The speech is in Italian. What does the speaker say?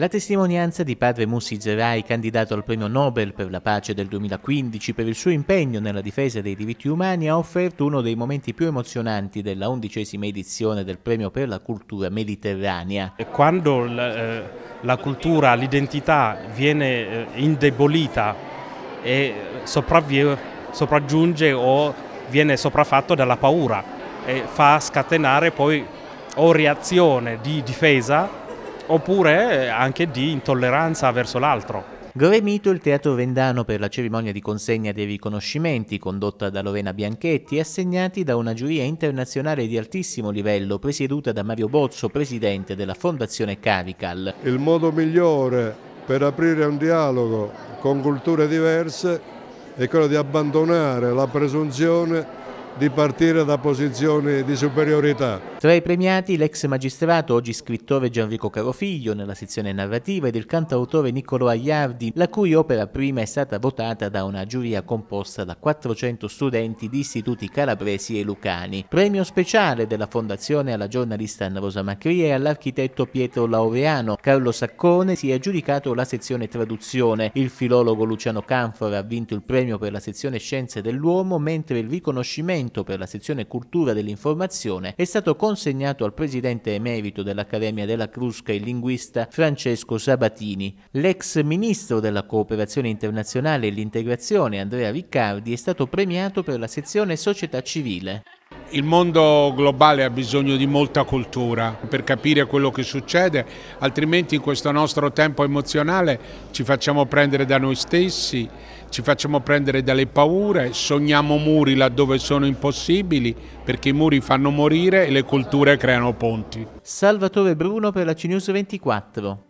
La testimonianza di padre Mussi Zerai, candidato al premio Nobel per la pace del 2015 per il suo impegno nella difesa dei diritti umani, ha offerto uno dei momenti più emozionanti della undicesima edizione del premio per la cultura mediterranea. Quando eh, la cultura, l'identità viene eh, indebolita e sopraggiunge o viene sopraffatto dalla paura e fa scatenare poi o reazione di difesa oppure eh, anche di intolleranza verso l'altro. Gremito il Teatro Vendano per la cerimonia di consegna dei riconoscimenti condotta da Lorena Bianchetti assegnati da una giuria internazionale di altissimo livello presieduta da Mario Bozzo, presidente della Fondazione Carical. Il modo migliore per aprire un dialogo con culture diverse è quello di abbandonare la presunzione di partire da posizioni di superiorità. Tra i premiati l'ex magistrato, oggi scrittore Gianrico Carofiglio nella sezione narrativa ed il cantautore Niccolo Agliardi, la cui opera prima è stata votata da una giuria composta da 400 studenti di istituti calabresi e lucani. Premio speciale della fondazione alla giornalista Anna Rosa Macri e all'architetto Pietro Laureano. Carlo Saccone si è aggiudicato la sezione traduzione. Il filologo Luciano Canfora ha vinto il premio per la sezione scienze dell'uomo, mentre il riconoscimento documento per la sezione cultura dell'informazione è stato consegnato al presidente emerito dell'Accademia della Crusca e linguista Francesco Sabatini. L'ex ministro della cooperazione internazionale e l'integrazione Andrea Riccardi è stato premiato per la sezione società civile. Il mondo globale ha bisogno di molta cultura per capire quello che succede, altrimenti in questo nostro tempo emozionale ci facciamo prendere da noi stessi ci facciamo prendere dalle paure, sogniamo muri laddove sono impossibili, perché i muri fanno morire e le culture creano ponti. Salvatore Bruno per la CNews 24.